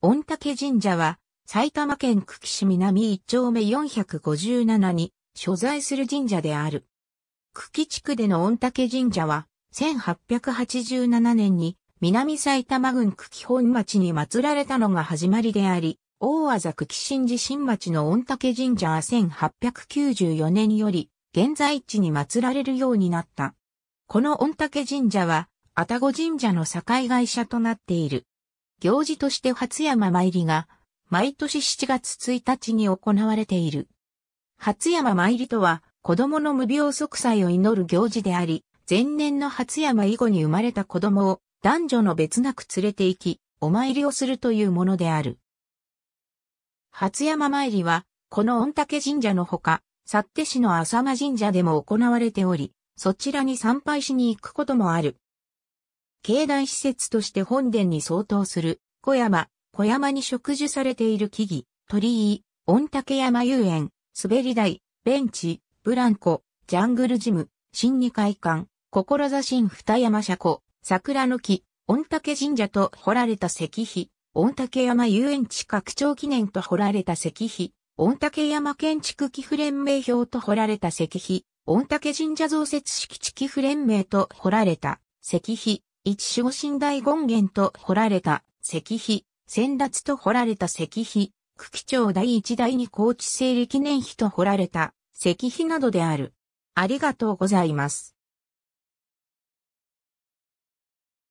御嶽神社は、埼玉県久喜市南一丁目457に所在する神社である。久喜地区での御嶽神社は、1887年に南埼玉郡久喜本町に祀られたのが始まりであり、大和久喜神寺新町の御嶽神社は1894年より、現在地に祀られるようになった。この御嶽神社は、愛宕神社の境会社となっている。行事として初山参りが、毎年7月1日に行われている。初山参りとは、子供の無病息災を祈る行事であり、前年の初山以後に生まれた子供を男女の別なく連れて行き、お参りをするというものである。初山参りは、この御嶽神社のほか、幸手市の浅間神社でも行われており、そちらに参拝しに行くこともある。境内施設として本殿に相当する、小山、小山に植樹されている木々、鳥居、御嶽山遊園、滑り台、ベンチ、ブランコ、ジャングルジム、新二会館、志新二山車庫、桜の木、御嶽神社と彫られた石碑、御嶽山遊園地拡張記念と彫られた石碑、御嶽山建築寄付連盟表と彫られた石碑、御嶽神社増設式地寄付連盟と彫られた石碑、一守護神大権現と彫られた石碑、先達と彫られた石碑、区喜町第一第二高知整理記念碑と彫られた石碑などである。ありがとうございます。